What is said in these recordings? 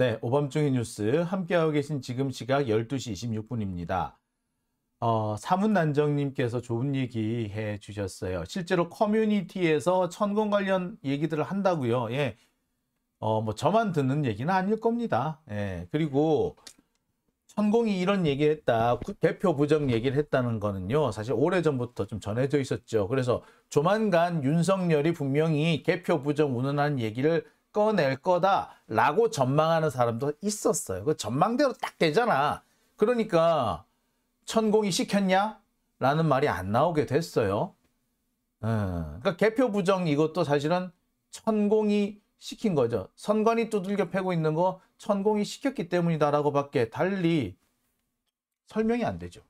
네, 오밤중의 뉴스 함께하고 계신 지금 시각 12시 26분입니다. 어, 사문난정님께서 좋은 얘기 해 주셨어요. 실제로 커뮤니티에서 천공 관련 얘기들을 한다고요. 예. 어, 뭐 저만 듣는 얘기는 아닐 겁니다. 예. 그리고 천공이 이런 얘기를 했다. 대표 부정 얘기를 했다는 거는요. 사실 오래전부터 좀 전해져 있었죠. 그래서 조만간 윤석열이 분명히 대표 부정 운운한 얘기를 꺼낼 거다라고 전망하는 사람도 있었어요. 그 전망대로 딱 되잖아. 그러니까 천공이 시켰냐? 라는 말이 안 나오게 됐어요. 음, 그러니까 개표 부정 이것도 사실은 천공이 시킨 거죠. 선관이 두들겨 패고 있는 거 천공이 시켰기 때문이다라고 밖에 달리 설명이 안 되죠.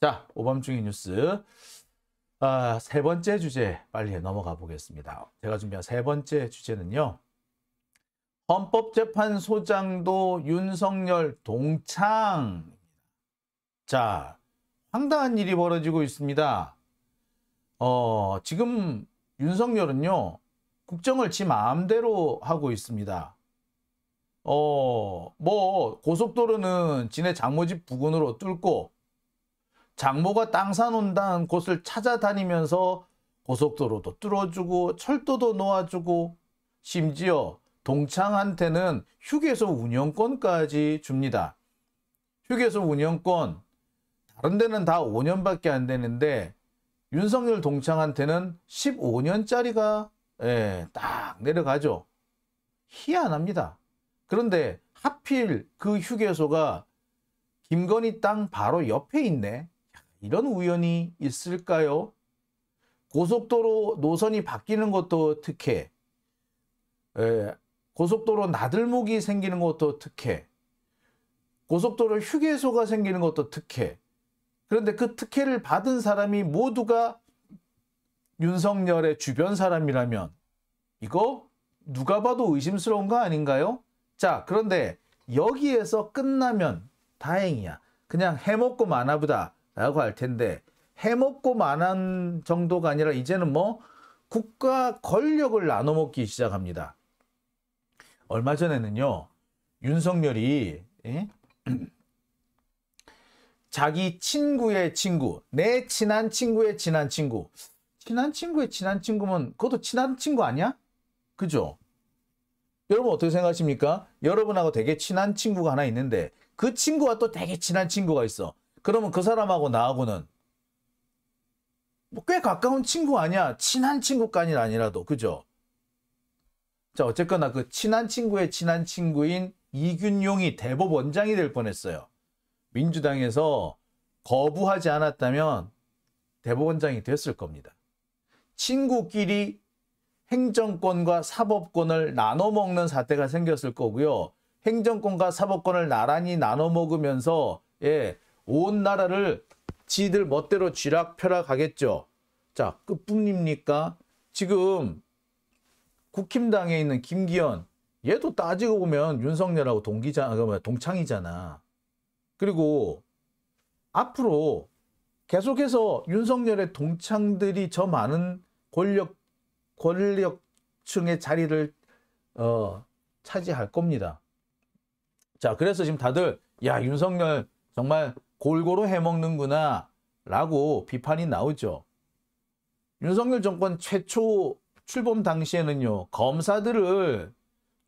자, 오밤중의 뉴스. 아, 세 번째 주제 빨리 넘어가 보겠습니다. 제가 준비한 세 번째 주제는요. 헌법재판소장도 윤석열 동창. 자, 황당한 일이 벌어지고 있습니다. 어, 지금 윤석열은요. 국정을 지 마음대로 하고 있습니다. 어, 뭐 고속도로는 지네 장모집 부근으로 뚫고 장모가 땅 사놓는다는 곳을 찾아다니면서 고속도로도 뚫어주고 철도도 놓아주고 심지어 동창한테는 휴게소 운영권까지 줍니다. 휴게소 운영권 다른 데는 다 5년밖에 안 되는데 윤석열 동창한테는 15년짜리가 예, 딱 내려가죠. 희한합니다. 그런데 하필 그 휴게소가 김건희 땅 바로 옆에 있네. 이런 우연이 있을까요? 고속도로 노선이 바뀌는 것도 특혜, 에, 예, 고속도로 나들목이 생기는 것도 특혜, 고속도로 휴게소가 생기는 것도 특혜. 그런데 그 특혜를 받은 사람이 모두가 윤석열의 주변 사람이라면 이거 누가 봐도 의심스러운 거 아닌가요? 자, 그런데 여기에서 끝나면 다행이야. 그냥 해먹고 마나보다 라고 할 텐데 해먹고 만한 정도가 아니라 이제는 뭐 국가 권력을 나눠 먹기 시작합니다. 얼마 전에는요. 윤석열이 예? 자기 친구의 친구, 내 친한 친구의 친한 친구. 친한 친구의 친한 친구면 그것도 친한 친구 아니야? 그죠? 여러분 어떻게 생각하십니까? 여러분하고 되게 친한 친구가 하나 있는데 그 친구와 또 되게 친한 친구가 있어. 그러면 그 사람하고 나하고는 뭐꽤 가까운 친구 아니야. 친한 친구까지는 아니라도 그죠? 자 어쨌거나 그 친한 친구의 친한 친구인 이균용이 대법원장이 될 뻔했어요. 민주당에서 거부하지 않았다면 대법원장이 됐을 겁니다. 친구끼리 행정권과 사법권을 나눠 먹는 사태가 생겼을 거고요. 행정권과 사법권을 나란히 나눠 먹으면서 예, 온 나라를 지들 멋대로 쥐락펴락하겠죠. 자, 끝뿐입니까? 지금 국힘당에 있는 김기현 얘도 따지고 보면 윤석열하고 동기자 아, 동창이잖아. 그리고 앞으로 계속해서 윤석열의 동창들이 저 많은 권력 권력층의 자리를 어, 차지할 겁니다. 자, 그래서 지금 다들 야 윤석열 정말 골고루 해먹는구나 라고 비판이 나오죠. 윤석열 정권 최초 출범 당시에는요. 검사들을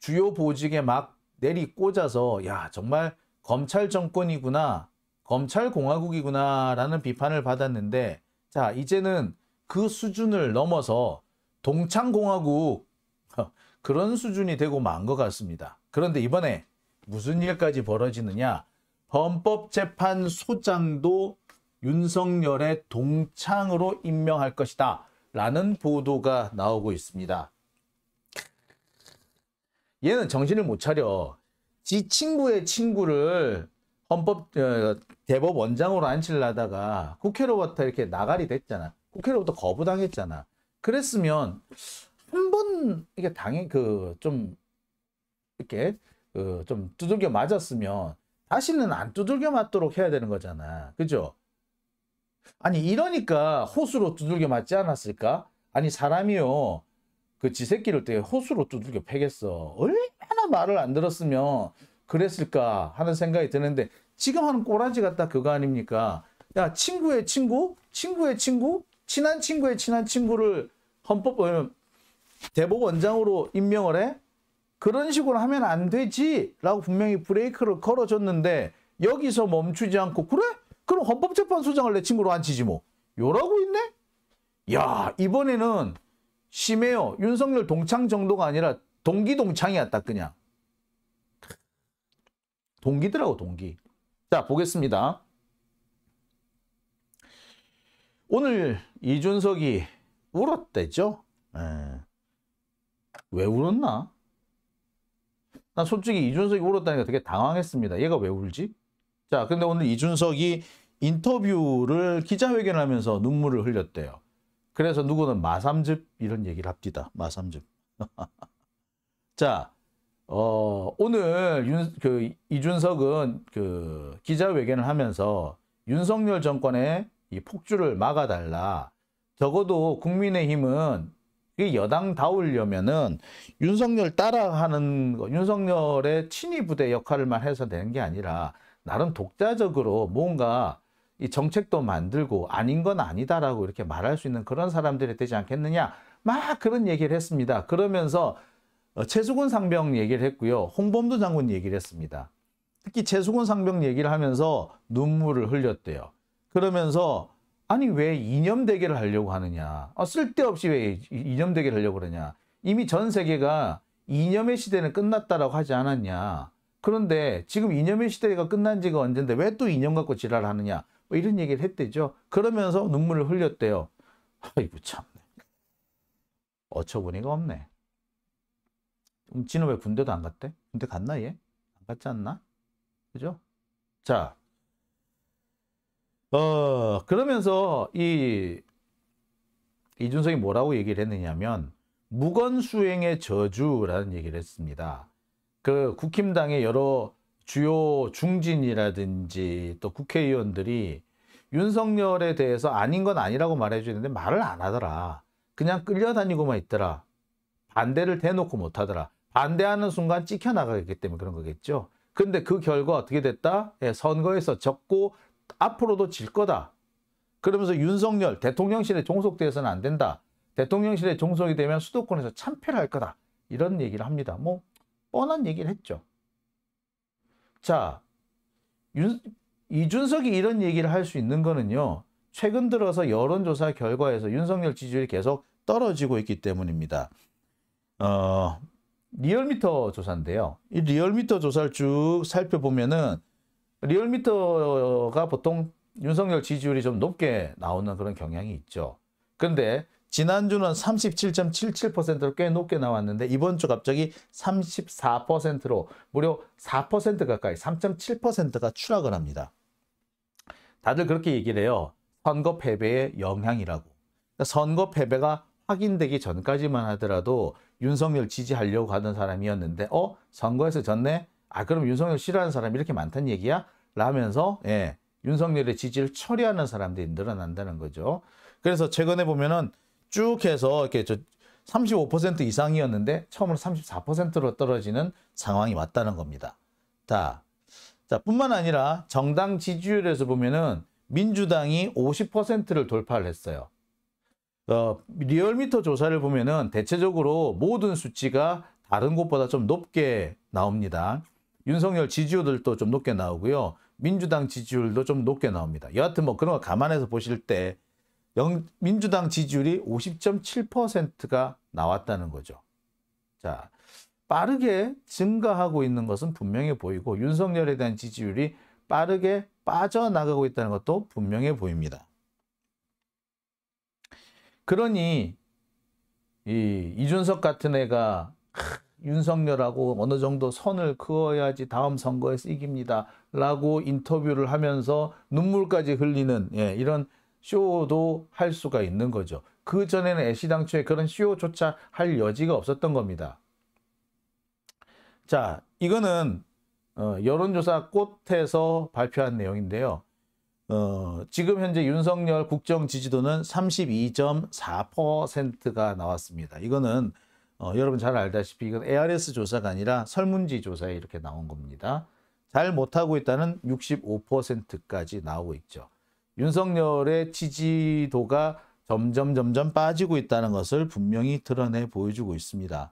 주요 보직에 막 내리 꽂아서 야 정말 검찰 정권이구나 검찰 공화국이구나 라는 비판을 받았는데 자 이제는 그 수준을 넘어서 동창공화국 그런 수준이 되고 만 것 같습니다. 그런데 이번에 무슨 일까지 벌어지느냐 헌법재판소장도 윤석열의 동창으로 임명할 것이다 라는 보도가 나오고 있습니다. 얘는 정신을 못 차려. 지 친구의 친구를 헌법 어, 대법 원장으로 앉히려다가 국회로부터 이렇게 나가리 됐잖아. 국회로부터 거부당했잖아. 그랬으면 한번 이게 당연 그좀 이렇게 그좀 어, 두들겨 맞았으면 다시는 안 두들겨 맞도록 해야 되는 거잖아. 그죠? 아니 이러니까 호수로 두들겨 맞지 않았을까? 아니 사람이요. 그 지새끼를 때 호수로 두들겨 패겠어. 얼마나 말을 안 들었으면 그랬을까 하는 생각이 드는데 지금 하는 꼬라지 같다 그거 아닙니까? 야 친구의 친구? 친구의 친구? 친한 친구의 친한 친구를 헌법 어, 대법원장으로 임명을 해? 그런 식으로 하면 안 되지 라고 분명히 브레이크를 걸어줬는데 여기서 멈추지 않고 그래? 그럼 헌법재판소장을 내 친구로 앉히지 뭐. 요라고 있네? 야 이번에는 심해요. 윤석열 동창 정도가 아니라 동기 동창이야 딱 그냥. 동기더라고 동기. 자 보겠습니다. 오늘 이준석이 울었대죠. 에. 예. 왜 울었나? 난 솔직히 이준석이 울었다니까 되게 당황했습니다. 얘가 왜 울지? 자, 근데 오늘 이준석이 인터뷰를 기자회견하면서 눈물을 흘렸대요. 그래서 누구는 마삼즙 이런 얘기를 합디다. 마삼즙. 자, 어, 오늘 윤, 그, 이준석은 그 기자회견을 하면서 윤석열 정권의 이 폭주를 막아달라. 적어도 국민의힘은 그 여당다우려면은 윤석열 따라하는 거, 윤석열의 친위 부대 역할을만 해서 되는 게 아니라 나름 독자적으로 뭔가 이 정책도 만들고 아닌 건 아니다라고 이렇게 말할 수 있는 그런 사람들이 되지 않겠느냐 막 그런 얘기를 했습니다. 그러면서 어, 최수근 상병 얘기를 했고요. 홍범도 장군 얘기를 했습니다. 특히 최수근 상병 얘기를 하면서 눈물을 흘렸대요. 그러면서 아니 왜 이념 대결을 하려고 하느냐? 아, 쓸데없이 왜 이념 대결을 하려고 그러냐? 이미 전 세계가 이념의 시대는 끝났다라고 하지 않았냐? 그런데 지금 이념의 시대가 끝난 지가 언젠데 왜 또 이념 갖고 지랄하느냐? 뭐 이런 얘기를 했대죠. 그러면서 눈물을 흘렸대요. 아이고 참 어처구니가 없네. 그럼 진호 왜 군대도 안 갔대? 군대 갔나 얘? 안 갔지 않나? 그죠? 자, 어, 그러면서 이 이준석이 뭐라고 얘기를 했느냐면 무건수행의 저주라는 얘기를 했습니다. 그 국힘당의 여러 주요 중진이라든지 또 국회의원들이 윤석열에 대해서 아닌 건 아니라고 말해주는데 말을 안 하더라. 그냥 끌려다니고만 있더라. 반대를 대놓고 못하더라. 반대하는 순간 찍혀나가기 때문에 그런 거겠죠. 근데 그 결과 어떻게 됐다? 예, 선거에서 적고 앞으로도 질 거다. 그러면서 윤석열 대통령실에 종속돼서는 안 된다. 대통령실에 종속이 되면 수도권에서 참패를 할 거다. 이런 얘기를 합니다. 뭐 뻔한 얘기를 했죠. 자, 윤, 이준석이 이런 얘기를 할 수 있는 거는요. 최근 들어서 여론조사 결과에서 윤석열 지지율이 계속 떨어지고 있기 때문입니다. 어, 리얼미터 조사인데요. 이 리얼미터 조사를 쭉 살펴보면은 리얼미터가 보통 윤석열 지지율이 좀 높게 나오는 그런 경향이 있죠. 근데 지난주는 37.77%로 꽤 높게 나왔는데 이번 주 갑자기 34%로 무려 4% 가까이 3.7%가 추락을 합니다. 다들 그렇게 얘기를 해요. 선거 패배의 영향이라고. 그러니까 선거 패배가 확인되기 전까지만 하더라도 윤석열 지지하려고 하는 사람이었는데 어? 선거에서 졌네? 아 그럼 윤석열 싫어하는 사람이 이렇게 많다는 얘기야? 라면서 예, 윤석열의 지지를 처리하는 사람들이 늘어난다는 거죠. 그래서 최근에 보면은 쭉 해서 이렇게 저35% 이상이었는데 처음으로 34%로 떨어지는 상황이 왔다는 겁니다. 자, 자 뿐만 아니라 정당 지지율에서 보면은 민주당이 50%를 돌파를 했어요. 어, 리얼미터 조사를 보면은 대체적으로 모든 수치가 다른 곳보다 좀 높게 나옵니다. 윤석열 지지율들도 좀 높게 나오고요. 민주당 지지율도 좀 높게 나옵니다. 여하튼 뭐 그런 거 감안해서 보실 때 영, 민주당 지지율이 50.7%가 나왔다는 거죠. 자, 빠르게 증가하고 있는 것은 분명해 보이고 윤석열에 대한 지지율이 빠르게 빠져나가고 있다는 것도 분명해 보입니다. 그러니 이 이준석 같은 애가 윤석열하고 어느 정도 선을 그어야지 다음 선거에서 이깁니다. 라고 인터뷰를 하면서 눈물까지 흘리는 예, 이런 쇼도 할 수가 있는 거죠. 그 전에는 애시 당초에 그런 쇼조차 할 여지가 없었던 겁니다. 자, 이거는 어, 여론조사 꽃에서 발표한 내용인데요. 어, 지금 현재 윤석열 국정 지지도는 32.4%가 나왔습니다. 이거는 어, 여러분 잘 알다시피 이건 ARS 조사가 아니라 설문지 조사에 이렇게 나온 겁니다. 잘 못하고 있다는 65%까지 나오고 있죠. 윤석열의 지지도가 점점 점점 빠지고 있다는 것을 분명히 드러내 보여주고 있습니다.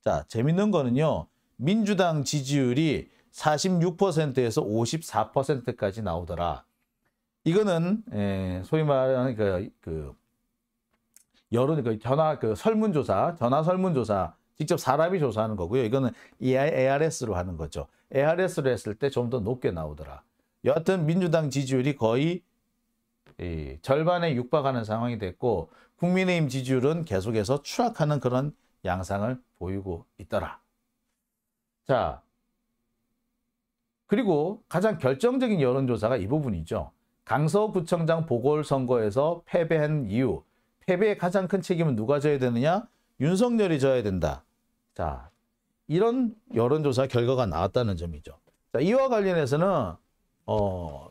자, 재밌는 거는요. 민주당 지지율이 46%에서 54%까지 나오더라. 이거는 에, 예, 소위 말하는 그, 그 여론 그 전화 그 설문조사, 전화 설문조사 직접 사람이 조사하는 거고요. 이거는 ARS로 하는 거죠. ARS로 했을 때 좀 더 높게 나오더라. 여하튼 민주당 지지율이 거의 절반에 육박하는 상황이 됐고 국민의힘 지지율은 계속해서 추락하는 그런 양상을 보이고 있더라. 자, 그리고 가장 결정적인 여론조사가 이 부분이죠. 강서구청장 보궐선거에서 패배한 이유, 패배의 가장 큰 책임은 누가 져야 되느냐? 윤석열이 져야 된다. 자, 이런 여론조사 결과가 나왔다는 점이죠. 자, 이와 관련해서는 어,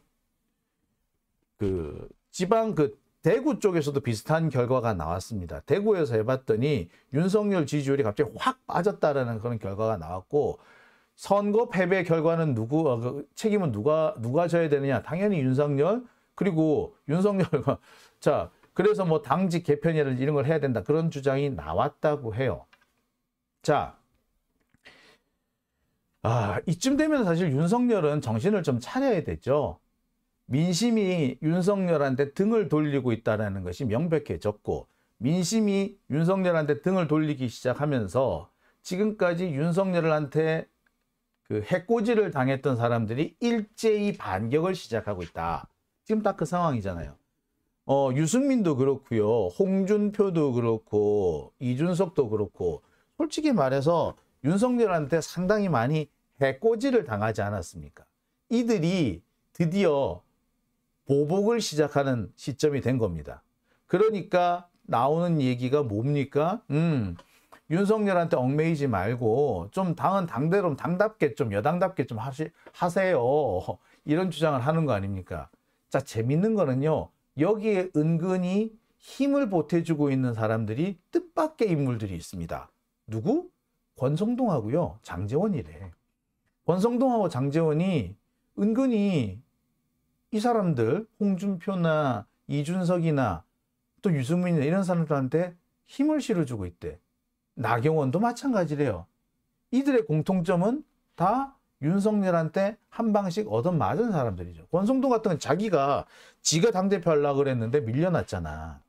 그 지방 그 대구 쪽에서도 비슷한 결과가 나왔습니다. 대구에서 해봤더니 윤석열 지지율이 갑자기 확 빠졌다라는 그런 결과가 나왔고 선거 패배 결과는 누구 어, 그 책임은 누가 누가 져야 되느냐? 당연히 윤석열 그리고 윤석열과 자 그래서 뭐 당직 개편이라든지 이런 걸 해야 된다. 그런 주장이 나왔다고 해요. 자, 아, 이쯤 되면 사실 윤석열은 정신을 좀 차려야 되죠. 민심이 윤석열한테 등을 돌리고 있다는 것이 명백해졌고 민심이 윤석열한테 등을 돌리기 시작하면서 지금까지 윤석열한테 그 해꼬지를 당했던 사람들이 일제히 반격을 시작하고 있다. 지금 딱 그 상황이잖아요. 어, 유승민도 그렇고요. 홍준표도 그렇고 이준석도 그렇고 솔직히 말해서 윤석열한테 상당히 많이 해꼬지를 당하지 않았습니까? 이들이 드디어 보복을 시작하는 시점이 된 겁니다. 그러니까 나오는 얘기가 뭡니까? 음, 윤석열한테 얽매이지 말고 좀 당은 당대로 당답게 좀 여당답게 좀 하시, 하세요. 이런 주장을 하는 거 아닙니까? 자, 재밌는 거는요. 여기에 은근히 힘을 보태주고 있는 사람들이 뜻밖의 인물들이 있습니다. 누구? 권성동하고요. 장재원이래. 권성동하고 장재원이 은근히 이 사람들 홍준표나 이준석이나 또 유승민이나 이런 사람들한테 힘을 실어주고 있대. 나경원도 마찬가지래요. 이들의 공통점은 다 윤석열한테 한 방씩 얻어맞은 사람들이죠. 권성동 같은 건 자기가 지가 당대표 하려고 그랬는데 밀려났잖아.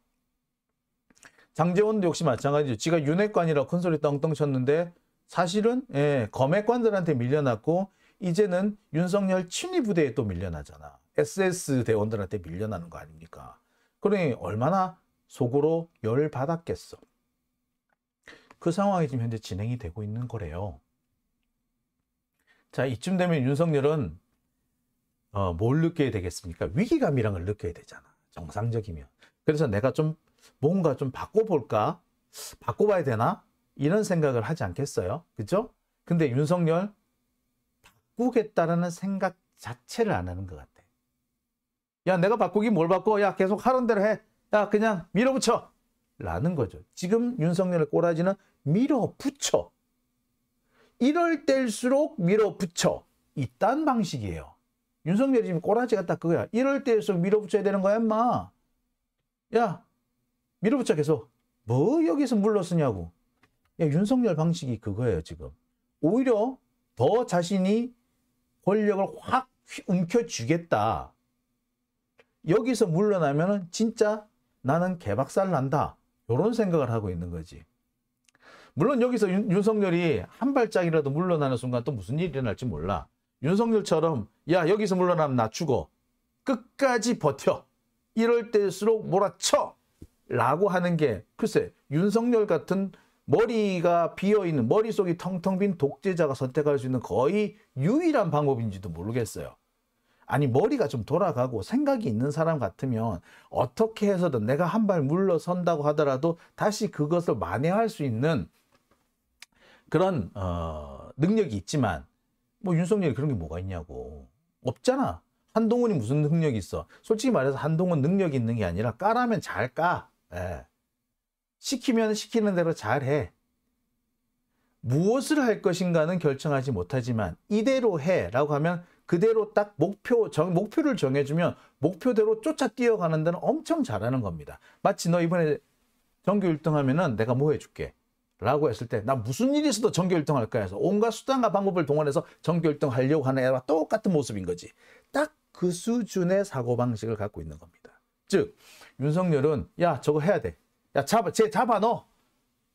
장재원도 역시 마찬가지죠. 지가 윤핵관이라고 큰소리 떵떵 쳤는데 사실은 예, 검핵관들한테 밀려났고 이제는 윤석열 친위 부대에 또 밀려나잖아. SS 대원들한테 밀려나는 거 아닙니까? 그러니 얼마나 속으로 열받았겠어. 그 상황이 지금 현재 진행이 되고 있는 거래요. 자, 이쯤 되면 윤석열은 어, 뭘 느껴야 되겠습니까? 위기감이란 걸 느껴야 되잖아. 정상적이면. 그래서 내가 좀 뭔가 좀 바꿔볼까? 바꿔봐야 되나? 이런 생각을 하지 않겠어요? 그죠? 근데 윤석열 바꾸겠다라는 생각 자체를 안 하는 것 같아. 야, 내가 바꾸기 뭘 바꿔? 야, 계속 하는 대로 해. 야, 그냥 밀어붙여. 라는 거죠. 지금 윤석열의 꼬라지는 밀어붙여. 이럴 때일수록 밀어붙여. 이딴 방식이에요. 윤석열이 지금 꼬라지가 딱 그거야. 이럴 때일수록 밀어붙여야 되는 거야, 임마. 야, 밀어붙여 계속. 뭐 여기서 물러서냐고. 야, 윤석열 방식이 그거예요, 지금. 오히려 더 자신이 권력을 확 움켜쥐겠다. 여기서 물러나면 진짜 나는 개박살 난다. 이런 생각을 하고 있는 거지. 물론 여기서 윤, 윤석열이 한 발짝이라도 물러나는 순간 또 무슨 일이 일어날지 몰라. 윤석열처럼 야 여기서 물러나면 나 죽어. 끝까지 버텨. 이럴 때일수록 몰아쳐. 라고 하는 게 글쎄 윤석열 같은 머리가 비어있는 머릿속이 텅텅 빈 독재자가 선택할 수 있는 거의 유일한 방법인지도 모르겠어요. 아니 머리가 좀 돌아가고 생각이 있는 사람 같으면 어떻게 해서든 내가 한 발 물러선다고 하더라도 다시 그것을 만회할 수 있는 그런 어, 능력이 있지만 뭐 윤석열이 그런 게 뭐가 있냐고 없잖아. 한동훈이 무슨 능력이 있어? 솔직히 말해서 한동훈 능력이 있는 게 아니라 까라면 잘 까. 예. 시키면 시키는 대로 잘 해. 무엇을 할 것인가는 결정하지 못하지만 이대로 해라고 하면 그대로 딱 목표 정, 목표를 정해주면 목표대로 쫓아 뛰어가는 데는 엄청 잘하는 겁니다. 마치 너 이번에 전교 1등하면은 내가 뭐 해줄게. 라고 했을 때 나 무슨 일이 있어도 전교 1등 할까 해서 온갖 수단과 방법을 동원해서 전교 1등 하려고 하는 애와 똑같은 모습인 거지. 딱 그 수준의 사고방식을 갖고 있는 겁니다. 즉 윤석열은 야 저거 해야 돼. 야 잡아 쟤 잡아 넣어.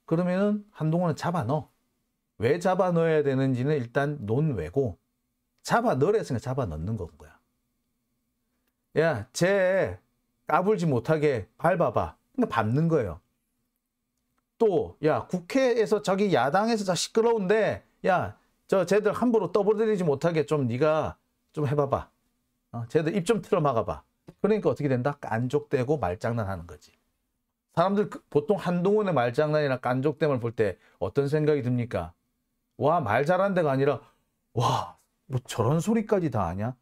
그러면은 한동훈은 잡아 넣어. 왜 잡아 넣어야 되는지는 일단 논외고 잡아 넣으라 했으니까 잡아 넣는 건 거야. 야, 쟤 까불지 못하게 밟아봐. 그러니까 밟는 거예요. 또야 국회에서 저기 야당에서 자 시끄러운데 야저 쟤들 함부로 떠벌들이지 못하게 좀니가좀 해봐봐. 어, 쟤들 입 좀 틀어 막아봐. 그러니까 어떻게 된다? 깐족대고 말장난하는 거지. 사람들 그, 보통 한동훈의 말장난이나 깐족됨을 볼 때 어떤 생각이 듭니까? 와 말 잘하는 데가 아니라 와 뭐 저런 소리까지 다 아냐?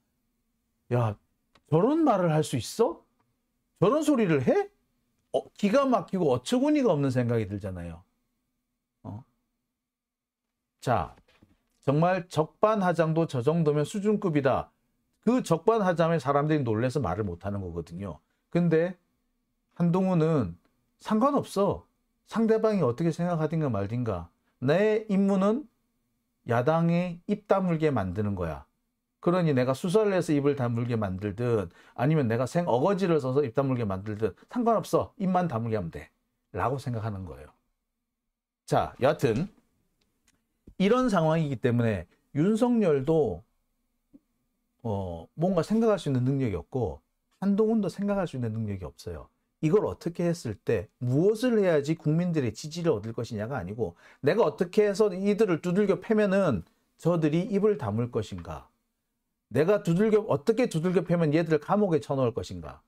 야 저런 말을 할 수 있어? 저런 소리를 해? 어, 기가 막히고 어처구니가 없는 생각이 들잖아요. 어? 자, 정말 적반하장도 저 정도면 수준급이다. 그 적반하장에 사람들이 놀래서 말을 못하는 거거든요. 근데 한동훈은 상관없어. 상대방이 어떻게 생각하든가 말든가. 내 임무는 야당에입 다물게 만드는 거야. 그러니 내가 수설을 해서 입을 다물게 만들든 아니면 내가 생 어거지를 써서 입 다물게 만들든 상관없어. 입만 다물게 하면 돼. 라고 생각하는 거예요. 자, 여하튼 이런 상황이기 때문에 윤석열도 어, 뭔가 생각할 수 있는 능력이 없고 한동훈도 생각할 수 있는 능력이 없어요. 이걸 어떻게 했을 때 무엇을 해야지 국민들의 지지를 얻을 것이냐가 아니고 내가 어떻게 해서 이들을 두들겨 패면은 저들이 입을 다물 것인가 내가 두들겨 어떻게 두들겨 패면 얘들을 감옥에 쳐넣을 것인가.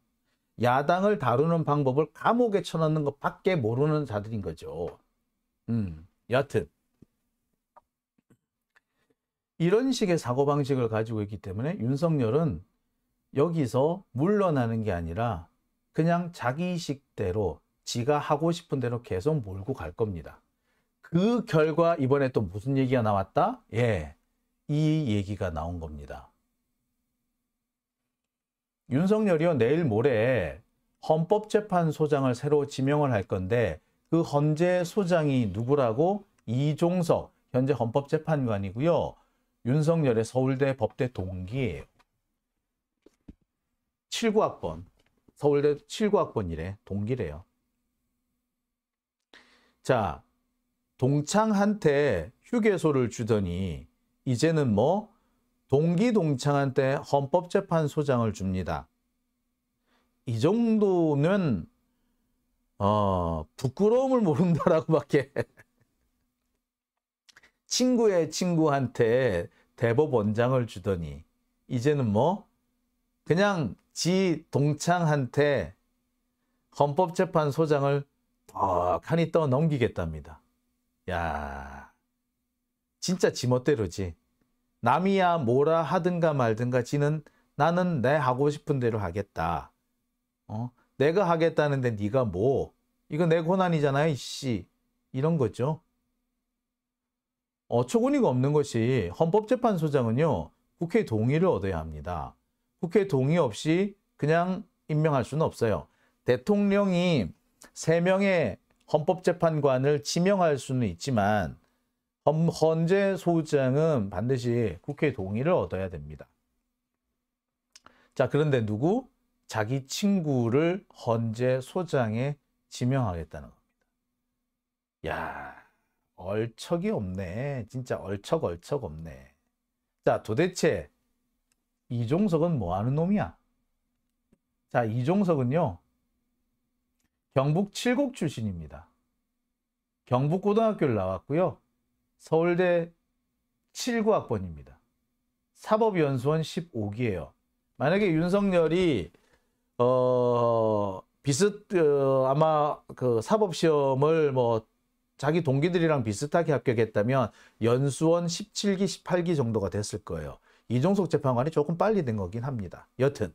야당을 다루는 방법을 감옥에 쳐넣는 것밖에 모르는 자들인 거죠. 음, 여하튼 이런 식의 사고방식을 가지고 있기 때문에 윤석열은 여기서 물러나는 게 아니라 그냥 자기식대로 지가 하고 싶은 대로 계속 몰고 갈 겁니다. 그 결과 이번에 또 무슨 얘기가 나왔다? 예, 이 얘기가 나온 겁니다. 윤석열이요 내일 모레 헌법재판소장을 새로 지명을 할 건데 그 헌재 소장이 누구라고 이종석 현재 헌법재판관이고요. 윤석열의 서울대 법대 동기예요. 7구학번 서울대 7구학번이래 동기래요. 자 동창한테 휴게소를 주더니 이제는 뭐 동기동창한테 헌법재판소장을 줍니다. 이 정도면 어, 부끄러움을 모른다라고밖에 친구의 친구한테 대법원장을 주더니 이제는 뭐 그냥 지 동창한테 헌법재판소장을 턱하니 떠넘기겠답니다. 야 진짜 지멋대로지. 남이야 뭐라 하든가 말든가 지는 나는 내 하고 싶은 대로 하겠다. 어? 내가 하겠다는데 네가 뭐? 이거 내 고난이잖아요, 이씨. 이런 거죠. 어처구니가 없는 것이 헌법재판소장은요. 국회 동의를 얻어야 합니다. 국회 동의 없이 그냥 임명할 수는 없어요. 대통령이 세명의 헌법재판관을 지명할 수는 있지만 음, 헌재 소장은 반드시 국회 동의를 얻어야 됩니다. 자, 그런데 누구? 자기 친구를 헌재 소장에 지명하겠다는 겁니다. 야, 얼척이 없네. 진짜 얼척 얼척 없네. 자, 도대체 이종석은 뭐 하는 놈이야? 자, 이종석은요. 경북 칠곡 출신입니다. 경북고등학교를 나왔고요. 서울대 79학번입니다. 사법연수원 15기예요. 만약에 윤석열이 어 비슷 어, 아마 그 사법 시험을 뭐 자기 동기들이랑 비슷하게 합격했다면 연수원 17기, 18기 정도가 됐을 거예요. 이종석 재판관이 조금 빨리 된 거긴 합니다. 여튼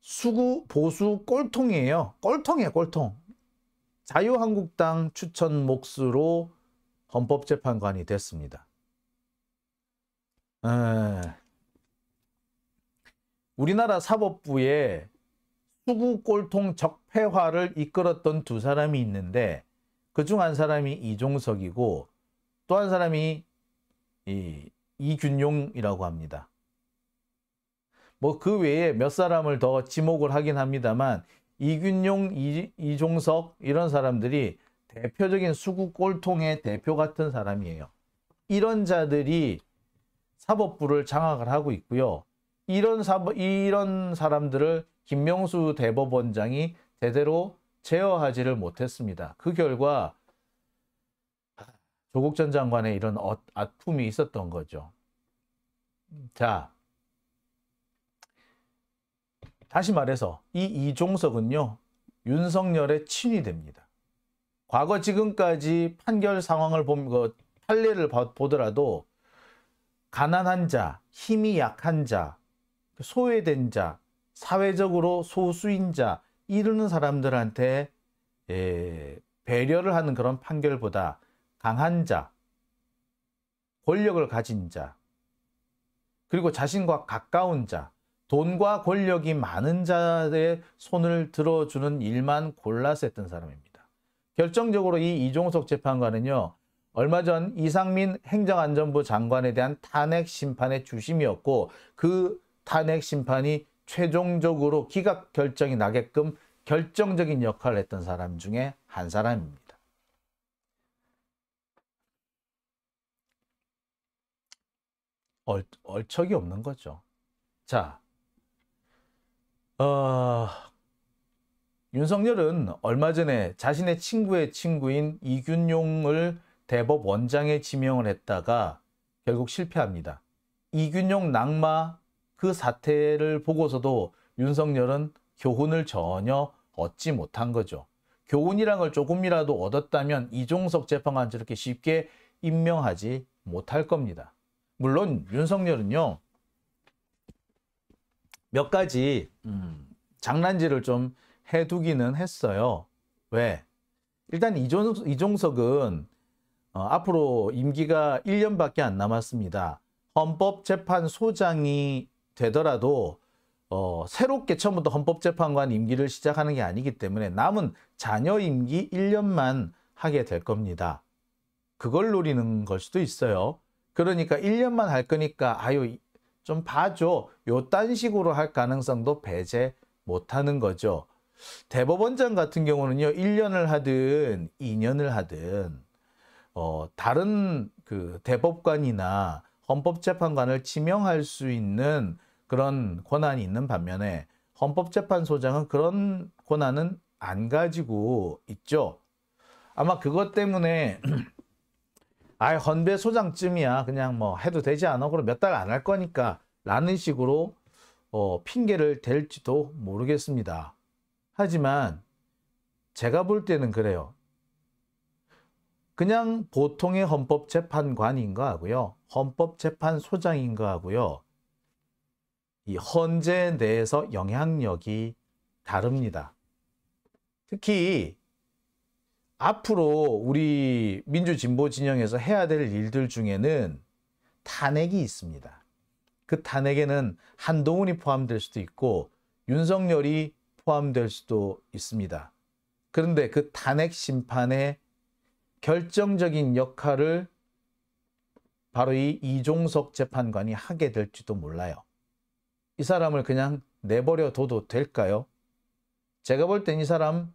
수구 보수 꼴통이에요. 꼴통이에요, 꼴통. 자유한국당 추천 목수로 헌법재판관이 됐습니다. 에... 우리나라 사법부에 수구 꼴통 적폐화를 이끌었던 두 사람이 있는데 그 중 한 사람이 이종석이고 또 한 사람이 이, 이균용이라고 합니다. 뭐 그 외에 몇 사람을 더 지목을 하긴 합니다만 이균용, 이, 이종석 이런 사람들이 대표적인 수구 꼴통의 대표 같은 사람이에요. 이런 자들이 사법부를 장악을 하고 있고요. 이런 사법 이런 사람들을 김명수 대법원장이 제대로 제어하지를 못했습니다. 그 결과 조국 전 장관의 이런 아픔이 있었던 거죠. 자, 다시 말해서 이 이종석은요 윤석열의 친이 됩니다. 과거 지금까지 판결 상황을 보면 그 판례를 보더라도 가난한 자, 힘이 약한 자, 소외된 자, 사회적으로 소수인 자 이르는 사람들한테 예, 배려를 하는 그런 판결보다 강한 자, 권력을 가진 자, 그리고 자신과 가까운 자, 돈과 권력이 많은 자의 손을 들어주는 일만 골라서 했던 사람입니다. 결정적으로 이 이종석 재판관은요. 얼마 전 이상민 행정안전부 장관에 대한 탄핵 심판의 주심이었고 그 탄핵 심판이 최종적으로 기각 결정이 나게끔 결정적인 역할을 했던 사람 중에 한 사람입니다. 얼, 얼척이 없는 거죠. 자, 어, 윤석열은 얼마 전에 자신의 친구의 친구인 이균용을 대법 원장에 지명을 했다가 결국 실패합니다. 이균용 낙마 그 사태를 보고서도 윤석열은 교훈을 전혀 얻지 못한 거죠. 교훈이란 걸 조금이라도 얻었다면 이종석 재판관 저렇게 쉽게 임명하지 못할 겁니다. 물론 윤석열은요. 몇 가지 음. 장난질을 좀 해두기는 했어요. 왜? 일단 이종, 이종석은 어, 앞으로 임기가 1년밖에 안 남았습니다. 헌법재판소장이 되더라도 어, 새롭게 처음부터 헌법재판관 임기를 시작하는 게 아니기 때문에 남은 자녀 임기 1년만 하게 될 겁니다. 그걸 노리는 걸 수도 있어요. 그러니까 1년만 할 거니까 아유 좀 봐줘. 요 딴 식으로 할 가능성도 배제 못하는 거죠. 대법원장 같은 경우는요. 1년을 하든 2년을 하든 어, 다른 그 대법관이나 헌법재판관을 지명할 수 있는 그런 권한이 있는 반면에 헌법재판소장은 그런 권한은 안 가지고 있죠. 아마 그것 때문에 아예 헌배 소장쯤이야 그냥 뭐 해도 되지 않아 그럼 몇 달 안 할 거니까 라는 식으로 어, 핑계를 댈지도 모르겠습니다. 하지만 제가 볼 때는 그래요. 그냥 보통의 헌법재판관인가 하고요. 헌법재판소장인가 하고요. 이 헌재 내에서 영향력이 다릅니다. 특히 앞으로 우리 민주진보 진영에서 해야 될 일들 중에는 탄핵이 있습니다. 그 탄핵에는 한동훈이 포함될 수도 있고 윤석열이 포함될 수도 있습니다. 그런데 그 탄핵 심판의 결정적인 역할을 바로 이 이종석 재판관이 하게 될지도 몰라요. 이 사람을 그냥 내버려 둬도 될까요? 제가 볼 땐 이 사람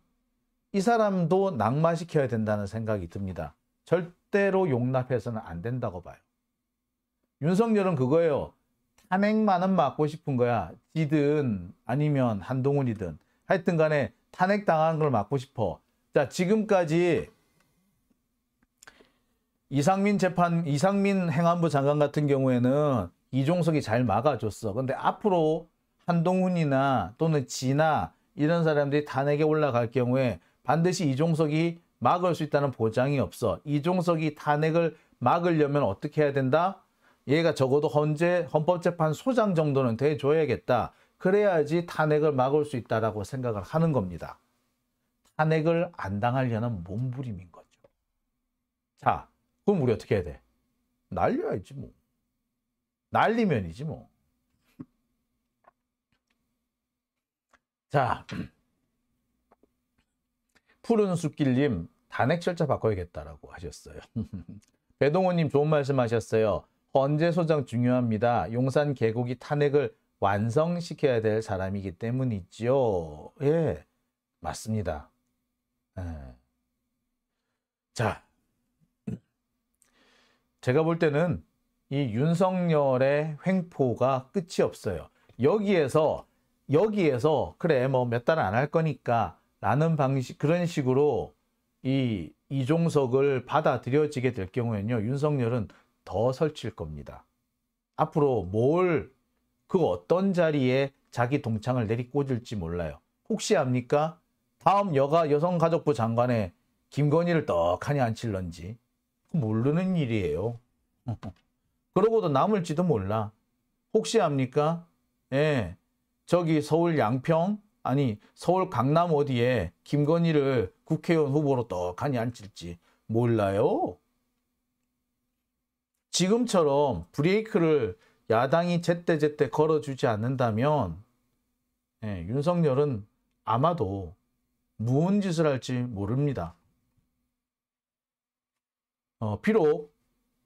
이 사람도 낙마시켜야 된다는 생각이 듭니다. 절대로 용납해서는 안 된다고 봐요. 윤석열은 그거예요. 탄핵만은 막고 싶은 거야. 지든 아니면 한동훈이든 하여튼 간에 탄핵당한 걸 막고 싶어. 자, 지금까지 이상민 재판, 이상민 행안부 장관 같은 경우에는 이종석이 잘 막아줬어. 근데 앞으로 한동훈이나 또는 지나 이런 사람들이 탄핵에 올라갈 경우에 반드시 이종석이 막을 수 있다는 보장이 없어. 이종석이 탄핵을 막으려면 어떻게 해야 된다? 얘가 적어도 헌재 헌법재판소장 정도는 돼줘야겠다. 그래야지 탄핵을 막을 수 있다라고 생각을 하는 겁니다. 탄핵을 안 당하려는 몸부림인 거죠. 자, 그럼 우리 어떻게 해야 돼? 날려야지 뭐. 날리면이지 뭐. 자, 푸른 숲길님 단핵 절차 바꿔야겠다라고 하셨어요. 배동호님 좋은 말씀하셨어요. 헌재 소장 중요합니다. 용산 계곡이 탄핵을 완성시켜야 될 사람이기 때문이지요. 예, 맞습니다. 예. 자, 제가 볼 때는 이 윤석열의 횡포가 끝이 없어요. 여기에서 여기에서 그래 뭐 몇 달 안 할 거니까 라는 방식 그런 식으로 이 이종석을 받아들여지게 될 경우에는요 윤석열은 더 설칠 겁니다. 앞으로 뭘 그 어떤 자리에 자기 동창을 내리꽂을지 몰라요. 혹시 압니까? 다음 여가 여성가족부 장관에 김건희를 떡하니 앉힐런지 모르는 일이에요. 그러고도 남을지도 몰라. 혹시 압니까? 예, 저기 서울 양평 아니 서울 강남 어디에 김건희를 국회의원 후보로 떡하니 앉힐지 몰라요. 지금처럼 브레이크를 야당이 제때제때 걸어주지 않는다면 예, 윤석열은 아마도 무언 짓을 할지 모릅니다. 어, 비록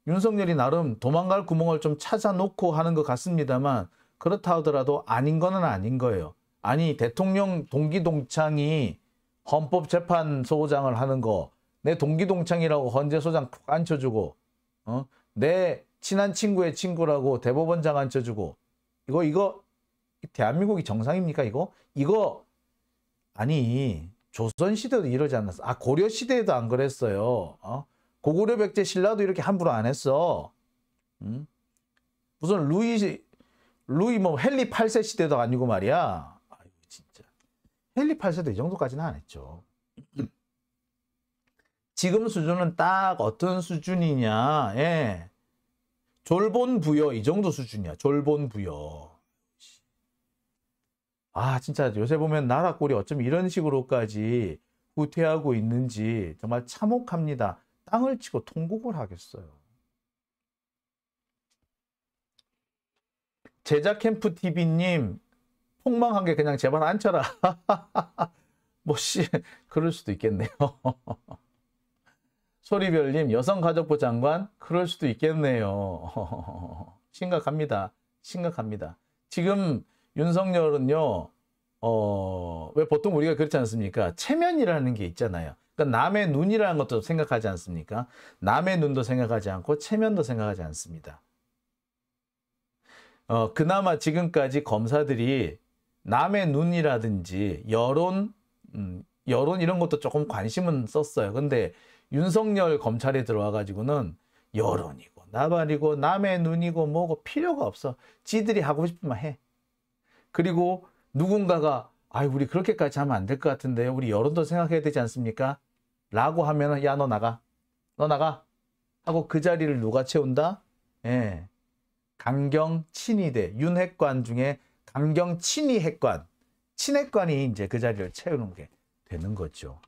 윤석열이 나름 도망갈 구멍을 좀 찾아놓고 하는 것 같습니다만 그렇다 하더라도 아닌 거는 아닌 거예요. 아니 대통령 동기동창이 헌법재판소장을 하는 거 내 동기동창이라고 헌재소장 푹 앉혀주고 어? 내 친한 친구의 친구라고 대법원장 앉혀주고 이거 이거 대한민국이 정상입니까 이거? 이거 아니 조선시대도 이러지 않았어. 아 고려시대에도 안 그랬어요. 어? 고구려 백제 신라도 이렇게 함부로 안 했어. 음? 무슨 루이 루이 뭐 헨리 8세 시대도 아니고 말이야. 진짜. 헨리 8세도 이 정도까지는 안 했죠. 지금 수준은 딱 어떤 수준이냐. 예. 졸본 부여 이 정도 수준이야. 졸본 부여. 아 진짜 요새 보면 나라 꼴이 어쩜 이런 식으로까지 후퇴하고 있는지 정말 참혹합니다. 땅을 치고 통곡을 하겠어요. 제작캠프 t v 님 폭망한 게 그냥 제발 앉혀라. 뭐, 씨, 그럴 수도 있겠네요. 소리별님, 여성가족부 장관, 그럴 수도 있겠네요. 심각합니다. 심각합니다. 지금 윤석열은요, 어, 왜 보통 우리가 그렇지 않습니까? 체면이라는 게 있잖아요. 그러니까 남의 눈이라는 것도 생각하지 않습니까? 남의 눈도 생각하지 않고 체면도 생각하지 않습니다. 어, 그나마 지금까지 검사들이 남의 눈이라든지 여론, 음, 여론 이런 것도 조금 관심은 썼어요. 근데 윤석열 검찰에 들어와가지고는 여론이고 나발이고 남의 눈이고 뭐고 필요가 없어. 지들이 하고 싶으면 해. 그리고 누군가가 아이 우리 그렇게까지 하면 안 될 것 같은데요. 우리 여론도 생각해야 되지 않습니까? 라고 하면은 야너 나가. 너 나가. 하고 그 자리를 누가 채운다? 예. 강경 친위대 윤핵관 중에 강경 친위 핵관, 친핵관이 이제 그 자리를 채우는 게 되는 거죠.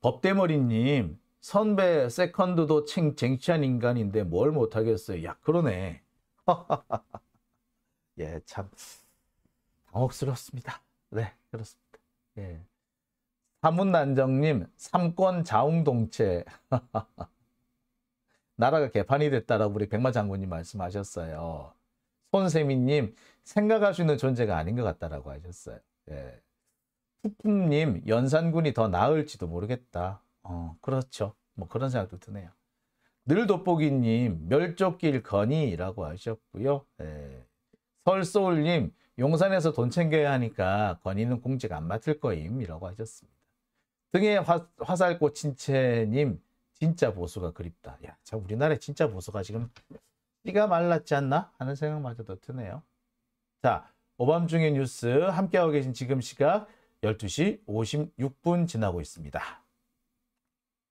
법대머리님, 선배 세컨드도 쟁, 쟁취한 인간인데 뭘 못하겠어요. 야, 그러네. 예, 참 당혹스럽습니다. 네, 그렇습니다. 예. 사문난정님, 삼권 자웅동체. 나라가 개판이 됐다라고 우리 백마 장군님 말씀하셨어요. 손세민님 생각할 수 있는 존재가 아닌 것 같다라고 하셨어요. 예. 푸품님 연산군이 더 나을지도 모르겠다. 어, 그렇죠. 뭐 그런 생각도 드네요. 늘 돋보기님 멸족길 건이라고 하셨고요. 예. 설소울님 용산에서 돈 챙겨야 하니까 건이는 공직 안 맡을 거임이라고 하셨습니다. 등에 화, 화살꽃 친채님 진짜 보수가 그립다. 야, 참 우리나라의 진짜 보수가 지금 씨가 말랐지 않나 하는 생각마저도 드네요. 자, 오밤중의 뉴스 함께하고 계신 지금 시각 12시 56분 지나고 있습니다.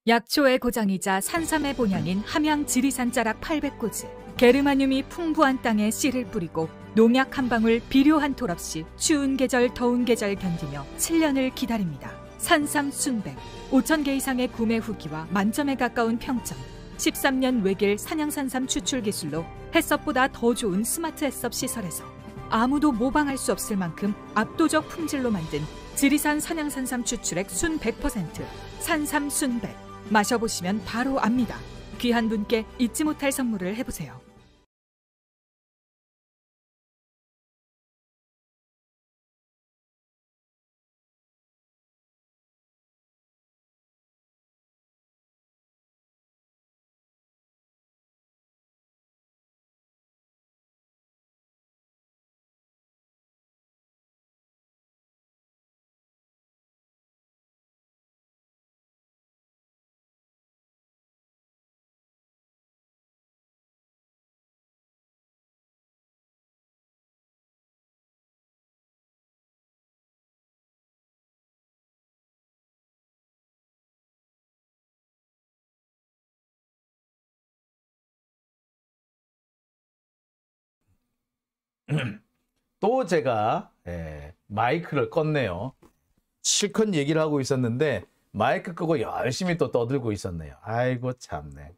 약초의 고장이자 산삼의 본향인 함양 지리산 자락 800고지. 게르마늄이 풍부한 땅에 씨를 뿌리고 농약 한 방울 비료 한 톨 없이 추운 계절 더운 계절 견디며 7년을 기다립니다. 산삼순백 5천 개 이상의 구매 후기와 만점에 가까운 평점 13년 외길 산양산삼 추출 기술로 해썹보다더 좋은 스마트 해썹 시설에서 아무도 모방할 수 없을 만큼 압도적 품질로 만든 지리산 산양산삼 추출액 순100% 산삼순백 마셔보시면 바로 압니다. 귀한 분께 잊지 못할 선물을 해보세요. 또 제가 예, 마이크를 껐네요. 실컷 얘기를 하고 있었는데 마이크 끄고 열심히 또 떠들고 있었네요. 아이고 참네.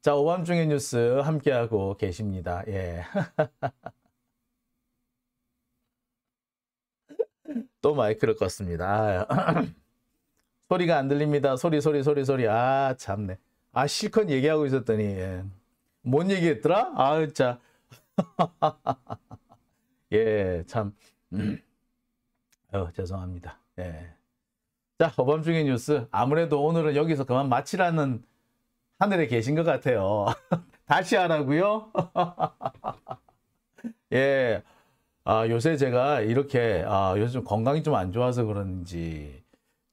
자 오밤중의 뉴스 함께하고 계십니다. 예. 또 마이크를 껐습니다. 아, 소리가 안 들립니다. 소리 소리 소리 소리. 아 참네. 아 실컷 얘기하고 있었더니 예. 뭔 얘기했더라? 아 진짜 예, 참. 어, 죄송합니다. 예. 자, 허밤중의 뉴스. 아무래도 오늘은 여기서 그만 마치라는 하늘에 계신 것 같아요. 다시 하라고요? 예. 아, 요새 제가 이렇게, 아, 요즘 건강이 좀 안 좋아서 그런지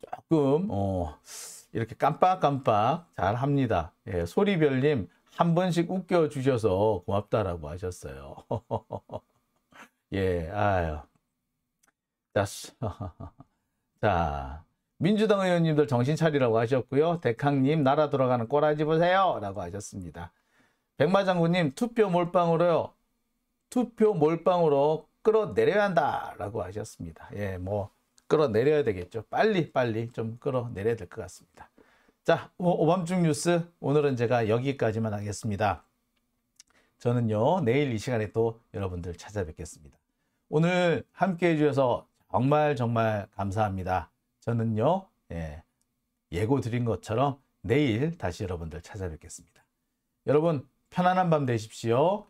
조금, 어, 이렇게 깜빡깜빡 잘 합니다. 예, 소리별님, 한 번씩 웃겨주셔서 고맙다라고 하셨어요. 예, 아유. 자, 민주당 의원님들 정신 차리라고 하셨고요. 대캉님, 나라 돌아가는 꼬라지 보세요. 라고 하셨습니다. 백마장군님, 투표 몰빵으로요. 투표 몰빵으로 끌어내려야 한다. 라고 하셨습니다. 예, 뭐, 끌어내려야 되겠죠. 빨리, 빨리 좀 끌어내려야 될 것 같습니다. 자, 오밤중 뉴스 오늘은 제가 여기까지만 하겠습니다. 저는요, 내일 이 시간에 또 여러분들 찾아뵙겠습니다. 오늘 함께 해주셔서 정말 정말 감사합니다. 저는요, 예, 예고 드린 것처럼 내일 다시 여러분들 찾아뵙겠습니다. 여러분, 편안한 밤 되십시오.